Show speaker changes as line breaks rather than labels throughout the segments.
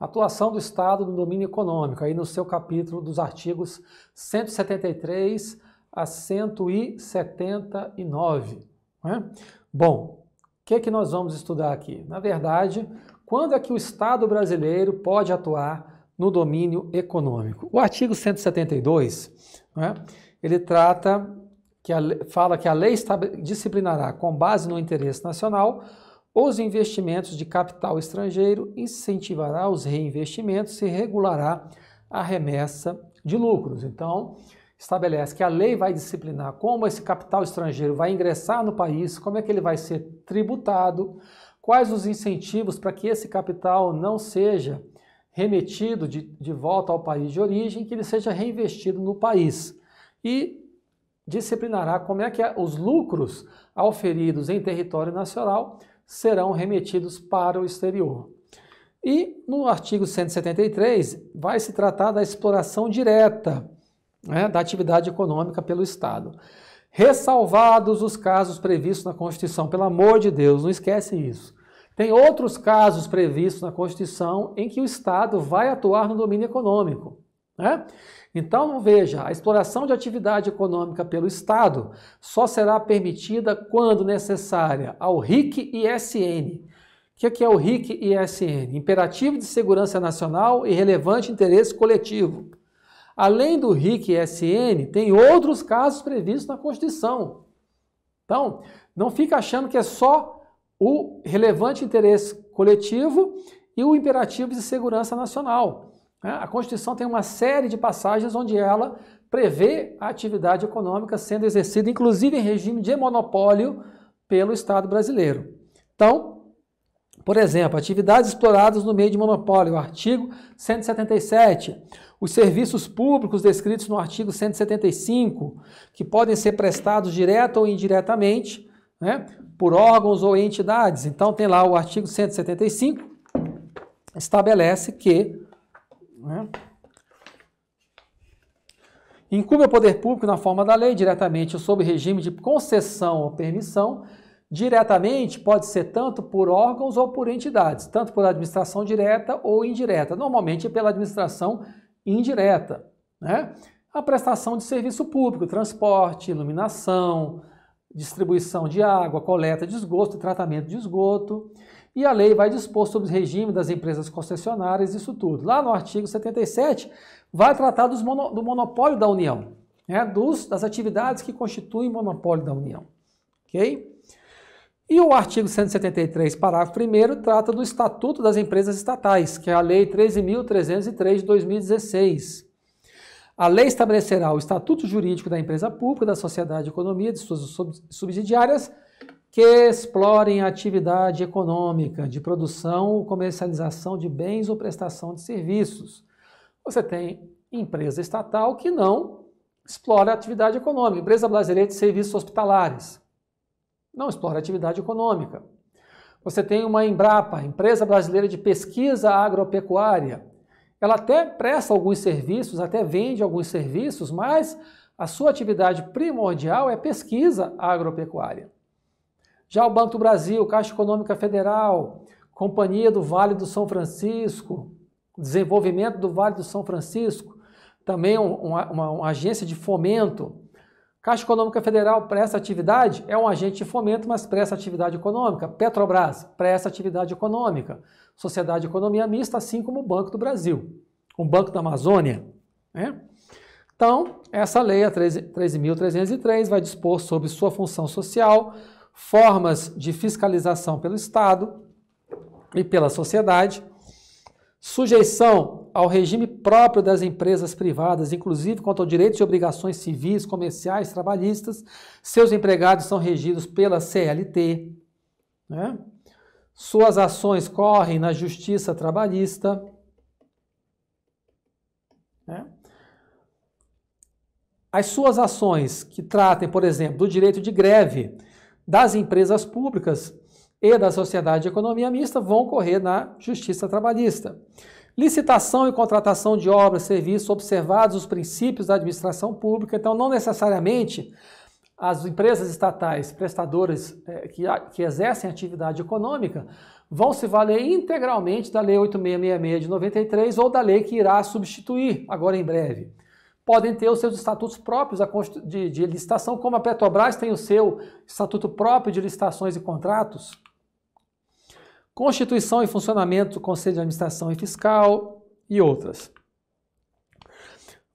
Atuação do Estado no domínio econômico, aí no seu capítulo dos artigos 173 a 179. Né? Bom, o que, é que nós vamos estudar aqui? Na verdade, quando é que o Estado brasileiro pode atuar no domínio econômico? O artigo 172, né, ele trata que a, fala que a lei disciplinará, com base no interesse nacional, os investimentos de capital estrangeiro, incentivará os reinvestimentos e regulará a remessa de lucros. Então, estabelece que a lei vai disciplinar como esse capital estrangeiro vai ingressar no país, como é que ele vai ser tributado, quais os incentivos para que esse capital não seja remetido de, de volta ao país de origem, que ele seja reinvestido no país. E disciplinará como é que é, os lucros auferidos em território nacional serão remetidos para o exterior. E no artigo 173 vai se tratar da exploração direta né, da atividade econômica pelo Estado. Ressalvados os casos previstos na Constituição, pelo amor de Deus, não esquece isso. Tem outros casos previstos na Constituição em que o Estado vai atuar no domínio econômico. Né? Então, veja, a exploração de atividade econômica pelo Estado só será permitida quando necessária ao RIC-ISN. O que é, é o RIC-ISN? Imperativo de Segurança Nacional e Relevante Interesse Coletivo. Além do RIC-ISN, tem outros casos previstos na Constituição. Então, não fica achando que é só o relevante interesse coletivo e o imperativo de segurança nacional. Né? A Constituição tem uma série de passagens onde ela prevê a atividade econômica sendo exercida, inclusive em regime de monopólio, pelo Estado brasileiro. Então, por exemplo, atividades exploradas no meio de monopólio, artigo 177. Os serviços públicos descritos no artigo 175, que podem ser prestados direto ou indiretamente, né, por órgãos ou entidades. Então, tem lá o artigo 175, estabelece que né? Incumbe ao poder público, na forma da lei, diretamente ou sob regime de concessão ou permissão, diretamente pode ser tanto por órgãos ou por entidades, tanto por administração direta ou indireta. Normalmente é pela administração indireta. Né? A prestação de serviço público, transporte, iluminação, distribuição de água, coleta de esgoto, tratamento de esgoto. E a lei vai dispor sobre o regime das empresas concessionárias, isso tudo. Lá no artigo 77, vai tratar mono, do monopólio da União, né? Dos, das atividades que constituem monopólio da União. Ok? E o artigo 173, parágrafo 1, trata do Estatuto das Empresas Estatais, que é a Lei 13.303 de 2016. A lei estabelecerá o estatuto jurídico da empresa pública, da sociedade de economia, de suas subsidiárias que explorem a atividade econômica de produção ou comercialização de bens ou prestação de serviços. Você tem empresa estatal que não explora a atividade econômica, empresa brasileira de serviços hospitalares, não explora a atividade econômica. Você tem uma Embrapa, empresa brasileira de pesquisa agropecuária. Ela até presta alguns serviços, até vende alguns serviços, mas a sua atividade primordial é pesquisa agropecuária. Já o Banco do Brasil, Caixa Econômica Federal, Companhia do Vale do São Francisco, Desenvolvimento do Vale do São Francisco, também uma, uma, uma agência de fomento. Caixa Econômica Federal presta atividade? É um agente de fomento, mas presta atividade econômica. Petrobras presta atividade econômica. Sociedade de Economia Mista, assim como o Banco do Brasil, o Banco da Amazônia. Né? Então, essa lei, a 13.303, vai dispor sobre sua função social, formas de fiscalização pelo Estado e pela sociedade, sujeição ao regime próprio das empresas privadas, inclusive quanto ao direitos e obrigações civis, comerciais, trabalhistas, seus empregados são regidos pela CLT, né? suas ações correm na justiça trabalhista. Né? As suas ações que tratem, por exemplo, do direito de greve, das empresas públicas e da sociedade de economia mista vão correr na justiça trabalhista. Licitação e contratação de obras, e serviços, observados os princípios da administração pública, então não necessariamente as empresas estatais prestadoras é, que, que exercem atividade econômica vão se valer integralmente da Lei 8666 de 93 ou da lei que irá substituir agora em breve podem ter os seus estatutos próprios de, de licitação, como a Petrobras tem o seu estatuto próprio de licitações e contratos. Constituição e funcionamento do Conselho de Administração e Fiscal e outras.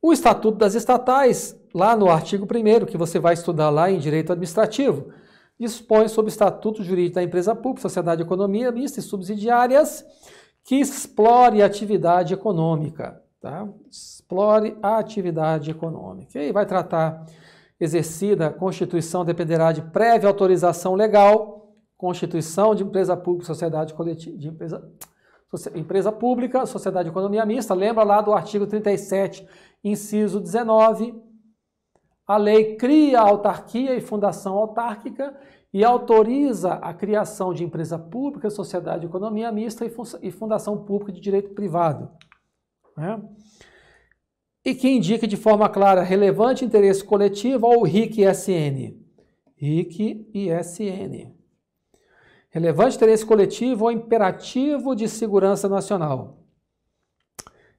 O Estatuto das Estatais, lá no artigo 1, que você vai estudar lá em Direito Administrativo, dispõe sobre o Estatuto Jurídico da Empresa Pública, Sociedade de Economia Mista e Subsidiárias, que explore a atividade econômica. Tá? Explore a atividade econômica. E aí vai tratar exercida a constituição dependerá de prévia autorização legal, constituição de empresa pública, sociedade coletiva, de empresa, empresa pública, sociedade de economia mista, lembra lá do artigo 37, inciso 19. A lei cria autarquia e fundação autárquica e autoriza a criação de empresa pública, sociedade de economia mista e fundação pública de direito privado. Né? E que indique de forma clara relevante interesse coletivo ou ric RICSN. ric Relevante interesse coletivo ou imperativo de segurança nacional.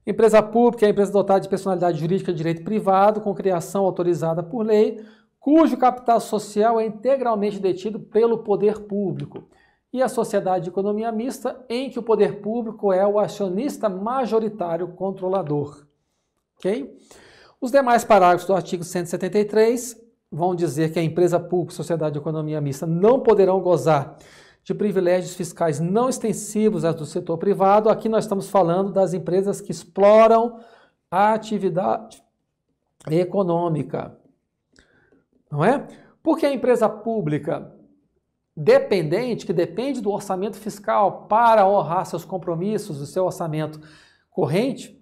Empresa pública é a empresa dotada de personalidade jurídica de direito privado, com criação autorizada por lei, cujo capital social é integralmente detido pelo poder público e a sociedade de economia mista, em que o poder público é o acionista majoritário controlador. Ok? Os demais parágrafos do artigo 173 vão dizer que a empresa pública e sociedade de economia mista não poderão gozar de privilégios fiscais não extensivos às do setor privado. Aqui nós estamos falando das empresas que exploram a atividade econômica. Não é? Porque a empresa pública dependente, que depende do orçamento fiscal para honrar seus compromissos, o seu orçamento corrente,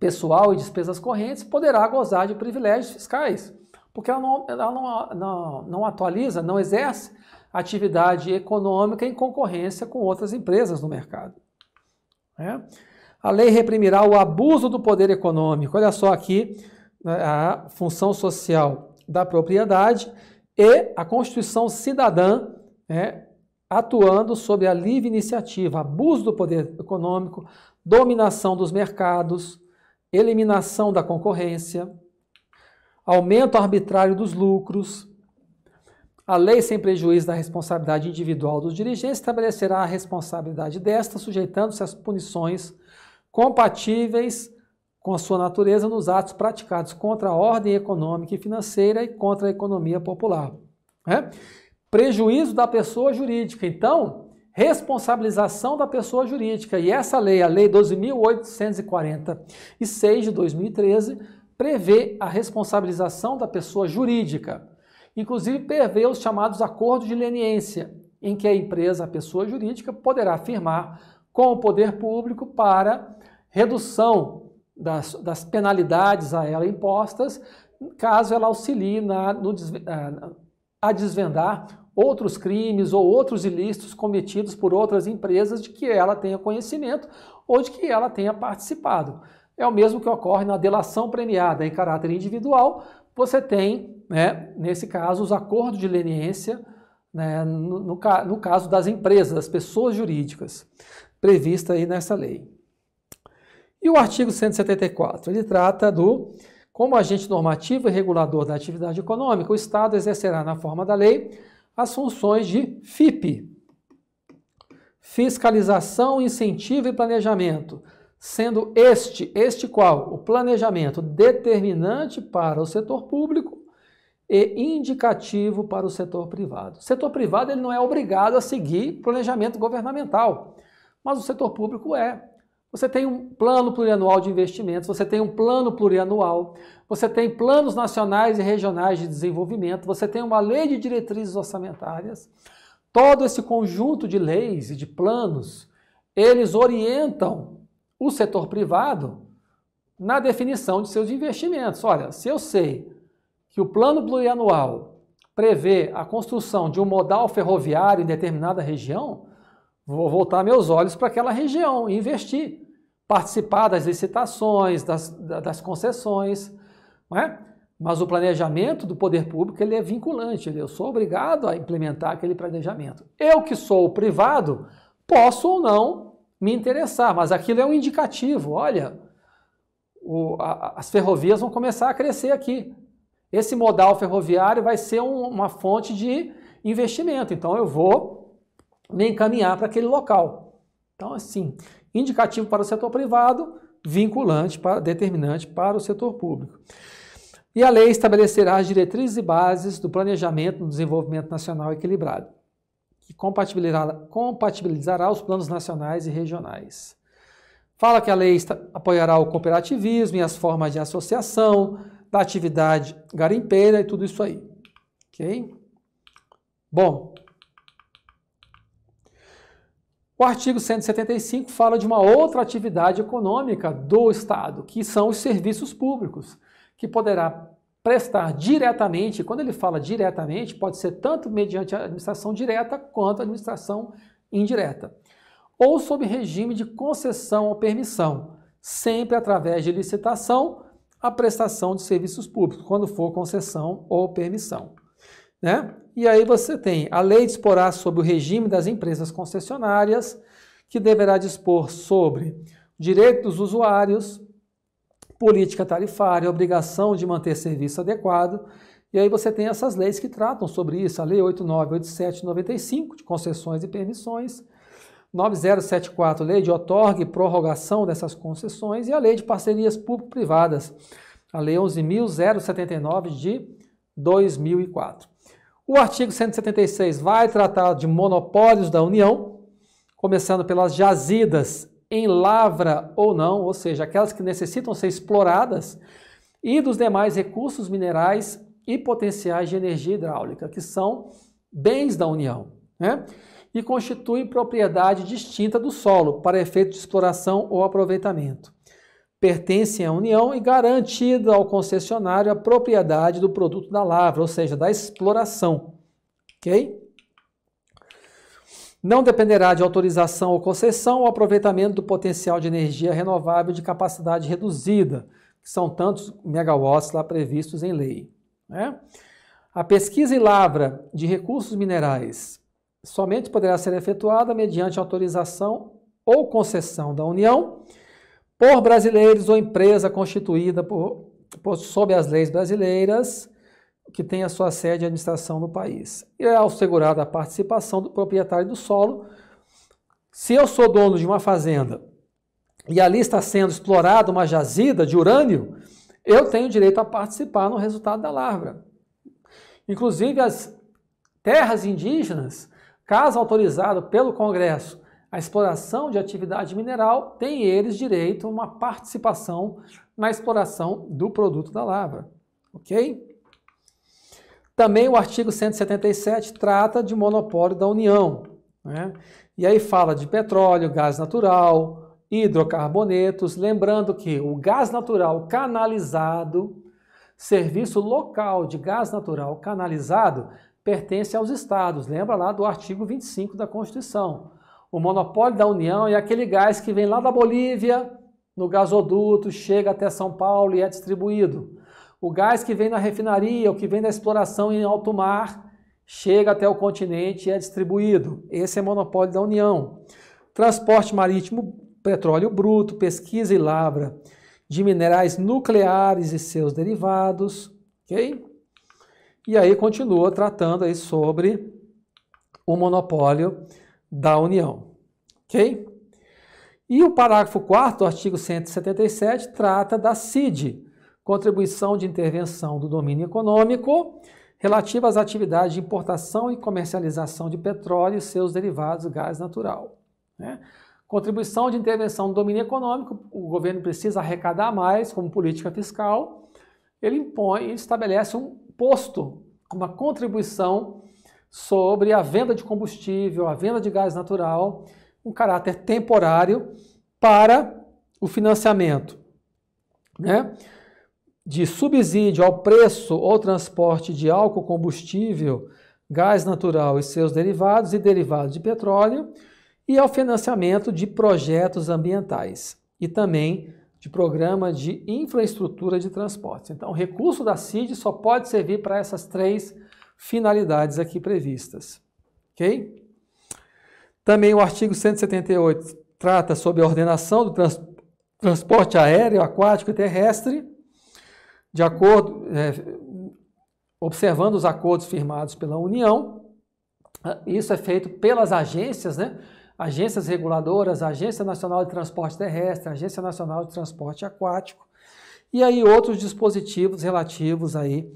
pessoal e despesas correntes, poderá gozar de privilégios fiscais, porque ela não, ela não, não, não atualiza, não exerce atividade econômica em concorrência com outras empresas no mercado. Né? A lei reprimirá o abuso do poder econômico. Olha só aqui né, a função social da propriedade e a Constituição cidadã né, atuando sob a livre iniciativa, abuso do poder econômico, dominação dos mercados, eliminação da concorrência, aumento arbitrário dos lucros. A lei sem prejuízo da responsabilidade individual dos dirigentes estabelecerá a responsabilidade desta, sujeitando-se às punições compatíveis com a sua natureza nos atos praticados contra a ordem econômica e financeira e contra a economia popular. Né? prejuízo da pessoa jurídica. Então, responsabilização da pessoa jurídica. E essa lei, a Lei 12.846 de 2013, prevê a responsabilização da pessoa jurídica. Inclusive, prevê os chamados acordos de leniência, em que a empresa, a pessoa jurídica, poderá firmar com o poder público para redução das, das penalidades a ela impostas, caso ela auxilie na, no, ah, a desvendar outros crimes ou outros ilícitos cometidos por outras empresas de que ela tenha conhecimento ou de que ela tenha participado. É o mesmo que ocorre na delação premiada em caráter individual. Você tem, né, nesse caso, os acordos de leniência, né, no, no, no caso das empresas, das pessoas jurídicas, prevista aí nessa lei. E o artigo 174, ele trata do como agente normativo e regulador da atividade econômica, o Estado exercerá na forma da lei as funções de FIP, Fiscalização, Incentivo e Planejamento, sendo este, este qual? O planejamento determinante para o setor público e indicativo para o setor privado. O setor privado ele não é obrigado a seguir planejamento governamental, mas o setor público é. Você tem um plano plurianual de investimentos, você tem um plano plurianual, você tem planos nacionais e regionais de desenvolvimento, você tem uma lei de diretrizes orçamentárias. Todo esse conjunto de leis e de planos, eles orientam o setor privado na definição de seus investimentos. Olha, se eu sei que o plano plurianual prevê a construção de um modal ferroviário em determinada região, Vou voltar meus olhos para aquela região e investir. Participar das licitações, das, das concessões. Não é? Mas o planejamento do poder público ele é vinculante, é, eu sou obrigado a implementar aquele planejamento. Eu que sou privado, posso ou não me interessar, mas aquilo é um indicativo. Olha, o, a, as ferrovias vão começar a crescer aqui. Esse modal ferroviário vai ser um, uma fonte de investimento, então eu vou me encaminhar para aquele local. Então, assim, indicativo para o setor privado, vinculante, para, determinante para o setor público. E a lei estabelecerá as diretrizes e bases do planejamento do desenvolvimento nacional equilibrado, que compatibilizará, compatibilizará os planos nacionais e regionais. Fala que a lei está, apoiará o cooperativismo e as formas de associação, da atividade garimpeira e tudo isso aí. Ok? Bom, O artigo 175 fala de uma outra atividade econômica do Estado, que são os serviços públicos, que poderá prestar diretamente, quando ele fala diretamente, pode ser tanto mediante a administração direta quanto a administração indireta, ou sob regime de concessão ou permissão, sempre através de licitação, a prestação de serviços públicos, quando for concessão ou permissão. Né? E aí você tem a lei disporá sobre o regime das empresas concessionárias, que deverá dispor sobre direito dos usuários, política tarifária, obrigação de manter serviço adequado. E aí você tem essas leis que tratam sobre isso, a Lei 8987 95 de concessões e permissões, 9074, Lei de otorgue e prorrogação dessas concessões e a Lei de parcerias público-privadas, a Lei 11.079 de 2004. O artigo 176 vai tratar de monopólios da União, começando pelas jazidas em lavra ou não, ou seja, aquelas que necessitam ser exploradas, e dos demais recursos minerais e potenciais de energia hidráulica, que são bens da União, né? e constituem propriedade distinta do solo para efeito de exploração ou aproveitamento pertencem à União e garantida ao concessionário a propriedade do produto da lavra, ou seja, da exploração. Ok? Não dependerá de autorização ou concessão o aproveitamento do potencial de energia renovável de capacidade reduzida, que são tantos megawatts lá previstos em lei. Né? A pesquisa e lavra de recursos minerais somente poderá ser efetuada mediante autorização ou concessão da União por brasileiros ou empresa constituída por, por, sob as leis brasileiras que tenha sua sede e administração no país. E é assegurada a participação do proprietário do solo. Se eu sou dono de uma fazenda e ali está sendo explorada uma jazida de urânio, eu tenho direito a participar no resultado da larva. Inclusive, as terras indígenas, caso autorizado pelo Congresso, a exploração de atividade mineral, tem eles direito a uma participação na exploração do produto da lavra. Ok? Também o artigo 177 trata de monopólio da União. Né? E aí fala de petróleo, gás natural, hidrocarbonetos. Lembrando que o gás natural canalizado, serviço local de gás natural canalizado, pertence aos estados. Lembra lá do artigo 25 da Constituição o monopólio da União é aquele gás que vem lá da Bolívia, no gasoduto, chega até São Paulo e é distribuído. O gás que vem da refinaria, o que vem da exploração em alto mar, chega até o continente e é distribuído. Esse é monopólio da União. Transporte marítimo, petróleo bruto, pesquisa e lavra de minerais nucleares e seus derivados, ok? E aí continua tratando aí sobre o monopólio da União. Ok? E o parágrafo 4 do artigo 177 trata da CID, Contribuição de Intervenção do Domínio Econômico, relativa às atividades de importação e comercialização de petróleo e seus derivados, gás natural. Né? Contribuição de intervenção do domínio econômico, o governo precisa arrecadar mais como política fiscal, ele impõe, ele estabelece um posto, uma contribuição sobre a venda de combustível, a venda de gás natural, um caráter temporário para o financiamento né, de subsídio ao preço ou transporte de álcool combustível, gás natural e seus derivados e derivados de petróleo e ao financiamento de projetos ambientais e também de programa de infraestrutura de transportes. Então, o recurso da CID só pode servir para essas três finalidades aqui previstas. Ok? Também o artigo 178 trata sobre a ordenação do trans, transporte aéreo, aquático e terrestre, de acordo, é, observando os acordos firmados pela União. Isso é feito pelas agências, né? Agências reguladoras, Agência Nacional de Transporte Terrestre, Agência Nacional de Transporte Aquático, e aí outros dispositivos relativos aí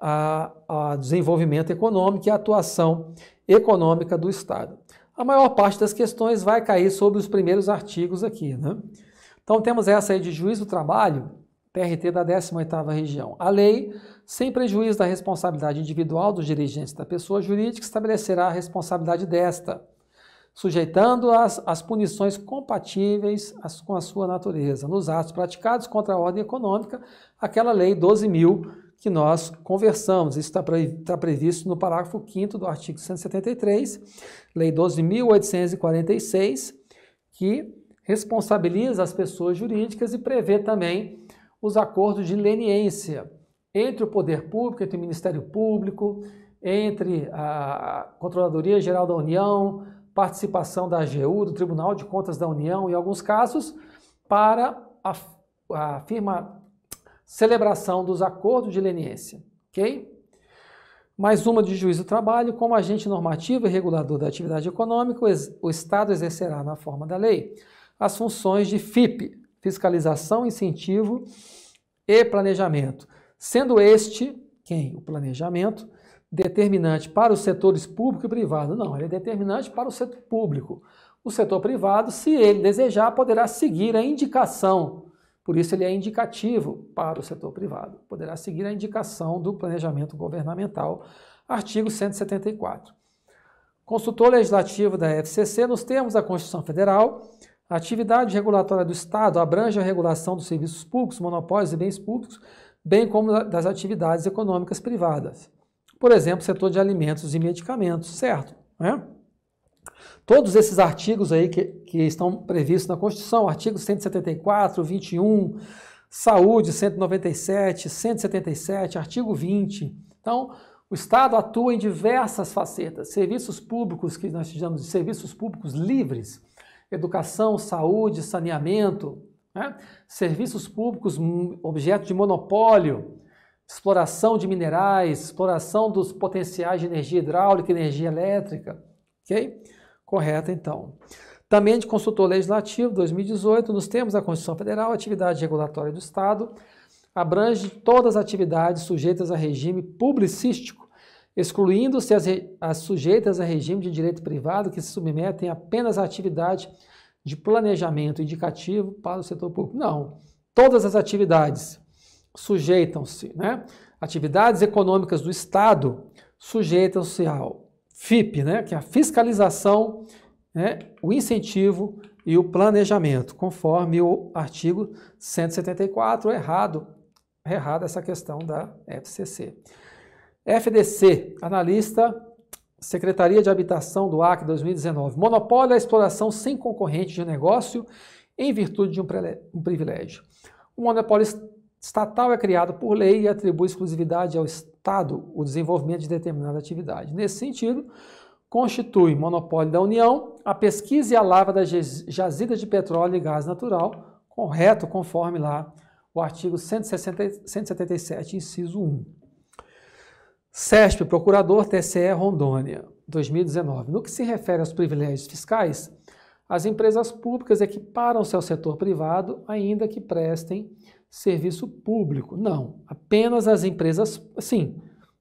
a, a desenvolvimento econômico e a atuação econômica do Estado. A maior parte das questões vai cair sobre os primeiros artigos aqui. Né? Então temos essa aí de juiz do trabalho, PRT da 18ª região. A lei, sem prejuízo da responsabilidade individual dos dirigentes da pessoa jurídica, estabelecerá a responsabilidade desta, sujeitando-as às punições compatíveis com a sua natureza. Nos atos praticados contra a ordem econômica, aquela lei 12.000 que nós conversamos. Isso está pre, tá previsto no parágrafo 5 do artigo 173, Lei 12.846, que responsabiliza as pessoas jurídicas e prevê também os acordos de leniência entre o poder público, entre o Ministério Público, entre a Controladoria Geral da União, participação da AGU, do Tribunal de Contas da União, em alguns casos, para a, a firma celebração dos acordos de leniência, ok? Mais uma de juízo do trabalho, como agente normativo e regulador da atividade econômica, o Estado exercerá, na forma da lei, as funções de FIP, fiscalização, incentivo e planejamento, sendo este, quem? O planejamento, determinante para os setores público e privado. Não, ele é determinante para o setor público. O setor privado, se ele desejar, poderá seguir a indicação por isso, ele é indicativo para o setor privado. Poderá seguir a indicação do planejamento governamental, artigo 174. Consultor legislativo da FCC, nos termos da Constituição Federal, a atividade regulatória do Estado abrange a regulação dos serviços públicos, monopólios e bens públicos, bem como das atividades econômicas privadas. Por exemplo, setor de alimentos e medicamentos, certo? é? Todos esses artigos aí que, que estão previstos na Constituição, artigos 174, 21, saúde 197, 177, artigo 20. Então, o Estado atua em diversas facetas, serviços públicos, que nós chamamos de serviços públicos livres, educação, saúde, saneamento, né? serviços públicos hum, objeto de monopólio, exploração de minerais, exploração dos potenciais de energia hidráulica, energia elétrica, ok? correta então. Também de consultor legislativo, 2018, nos termos da Constituição Federal, a atividade regulatória do Estado abrange todas as atividades sujeitas a regime publicístico, excluindo-se as, as sujeitas a regime de direito privado que se submetem apenas à atividade de planejamento indicativo para o setor público. Não, todas as atividades sujeitam-se, né? Atividades econômicas do Estado sujeitam-se ao FIP, né, que é a fiscalização, né, o incentivo e o planejamento, conforme o artigo 174, errado, errado essa questão da FCC. FDC, analista, Secretaria de Habitação do Acre 2019. Monopólio à exploração sem concorrente de negócio em virtude de um, um privilégio. O monopólio Estatal é criado por lei e atribui exclusividade ao Estado o desenvolvimento de determinada atividade. Nesse sentido, constitui monopólio da União a pesquisa e a lava das jazidas de petróleo e gás natural, correto conforme lá o artigo 177, inciso 1. SESP, Procurador TCE Rondônia, 2019. No que se refere aos privilégios fiscais, as empresas públicas equiparam-se ao setor privado, ainda que prestem serviço público. Não, apenas as empresas, sim.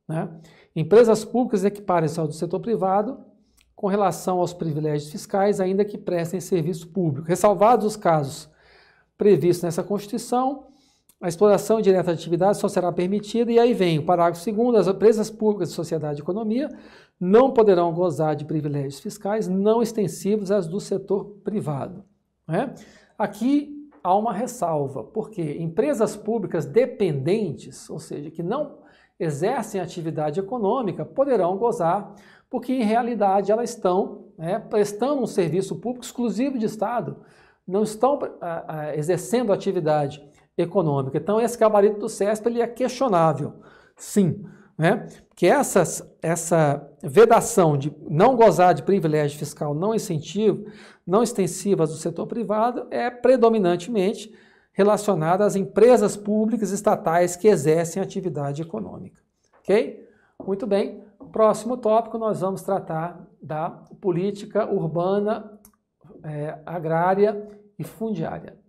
Né? Empresas públicas equiparem-se ao do setor privado com relação aos privilégios fiscais, ainda que prestem serviço público. Ressalvados os casos previstos nessa Constituição, a exploração direta de atividade só será permitida, e aí vem o parágrafo 2 as empresas públicas de sociedade e economia não poderão gozar de privilégios fiscais não extensivos às do setor privado. Né? Aqui há uma ressalva, porque empresas públicas dependentes, ou seja, que não exercem atividade econômica, poderão gozar, porque em realidade elas estão né, prestando um serviço público exclusivo de Estado, não estão ah, ah, exercendo atividade econômica. Então esse gabarito do CESP ele é questionável, sim. Né? que essas, essa vedação de não gozar de privilégio fiscal não incentivo, não extensivas do setor privado, é predominantemente relacionada às empresas públicas estatais que exercem atividade econômica. Ok? Muito bem. Próximo tópico, nós vamos tratar da política urbana, é, agrária e fundiária.